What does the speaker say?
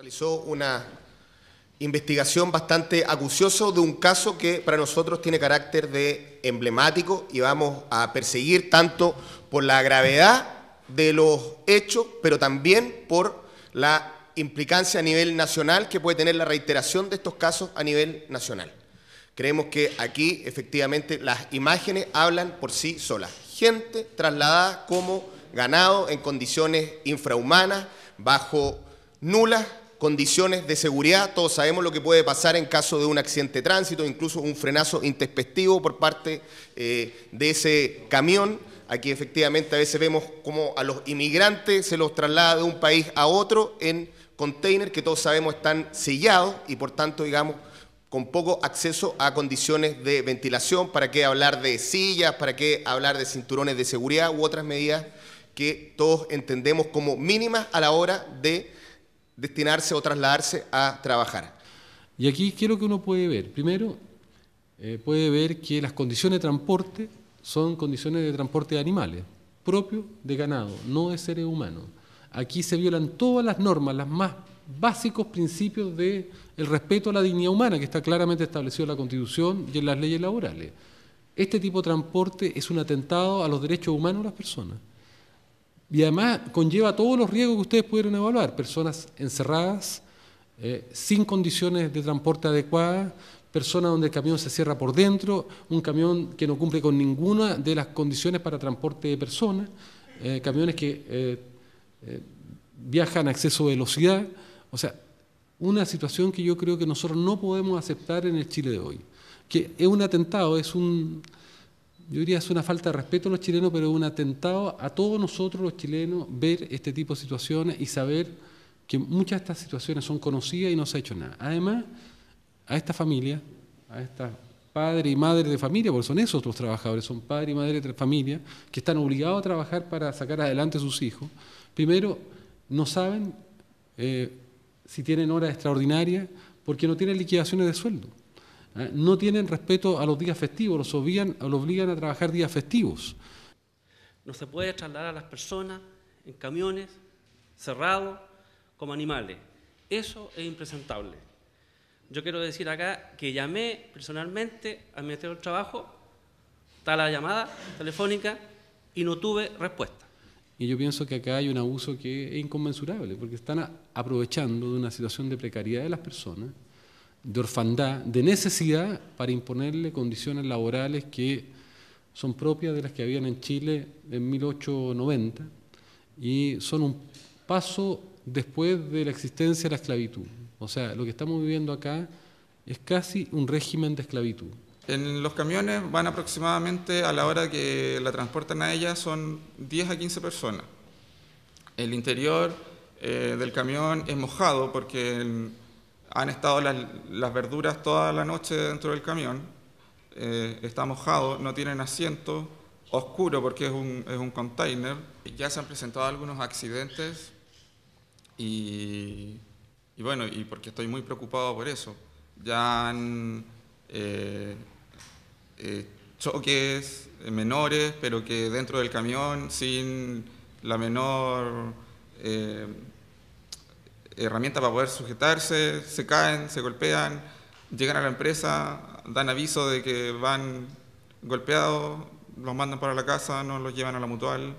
realizó una investigación bastante acucioso de un caso que para nosotros tiene carácter de emblemático y vamos a perseguir tanto por la gravedad de los hechos, pero también por la implicancia a nivel nacional que puede tener la reiteración de estos casos a nivel nacional. Creemos que aquí efectivamente las imágenes hablan por sí solas. Gente trasladada como ganado en condiciones infrahumanas, bajo nulas condiciones de seguridad. Todos sabemos lo que puede pasar en caso de un accidente de tránsito, incluso un frenazo intempestivo por parte eh, de ese camión. Aquí efectivamente a veces vemos cómo a los inmigrantes se los traslada de un país a otro en containers que todos sabemos están sellados y por tanto, digamos, con poco acceso a condiciones de ventilación, para qué hablar de sillas, para qué hablar de cinturones de seguridad u otras medidas que todos entendemos como mínimas a la hora de destinarse o trasladarse a trabajar. Y aquí quiero que uno puede ver, primero, eh, puede ver que las condiciones de transporte son condiciones de transporte de animales, propio de ganado, no de seres humanos. Aquí se violan todas las normas, los más básicos principios de respeto a la dignidad humana que está claramente establecido en la Constitución y en las leyes laborales. Este tipo de transporte es un atentado a los derechos humanos de las personas. Y además conlleva todos los riesgos que ustedes pudieron evaluar, personas encerradas, eh, sin condiciones de transporte adecuadas, personas donde el camión se cierra por dentro, un camión que no cumple con ninguna de las condiciones para transporte de personas, eh, camiones que eh, viajan a exceso de velocidad, o sea, una situación que yo creo que nosotros no podemos aceptar en el Chile de hoy, que es un atentado, es un, yo diría es una falta de respeto a los chilenos, pero es un atentado a todos nosotros los chilenos ver este tipo de situaciones y saber que muchas de estas situaciones son conocidas y no se ha hecho nada. Además, a esta familia, a esta padre y madre de familia, porque son esos los trabajadores, son padre y madre de familia, que están obligados a trabajar para sacar adelante a sus hijos, primero no saben eh, si tienen horas extraordinarias porque no tienen liquidaciones de sueldo. ¿eh? no tienen respeto a los días festivos, los obligan, los obligan a trabajar días festivos. No se puede trasladar a las personas en camiones cerrados como animales. Eso es impresentable. Yo quiero decir acá que llamé personalmente al Ministerio del Trabajo, está la llamada telefónica y no tuve respuesta. Y yo pienso que acá hay un abuso que es inconmensurable, porque están aprovechando de una situación de precariedad de las personas de orfandad, de necesidad para imponerle condiciones laborales que son propias de las que habían en Chile en 1890 y son un paso después de la existencia de la esclavitud. O sea, lo que estamos viviendo acá es casi un régimen de esclavitud. En los camiones van aproximadamente a la hora que la transportan a ella son 10 a 15 personas. El interior eh, del camión es mojado porque han estado las, verduras toda la noche dentro del camión, eh, está mojado, no tienen asiento, oscuro porque es un, es un container. Ya se han presentado algunos accidentes y, bueno, y porque estoy muy preocupado por eso. Ya han eh, eh, choques menores, pero que dentro del camión sin la menor herramientas para poder sujetarse, se caen, se golpean, llegan a la empresa, dan aviso de que van golpeados, los mandan para la casa, no los llevan a la mutual.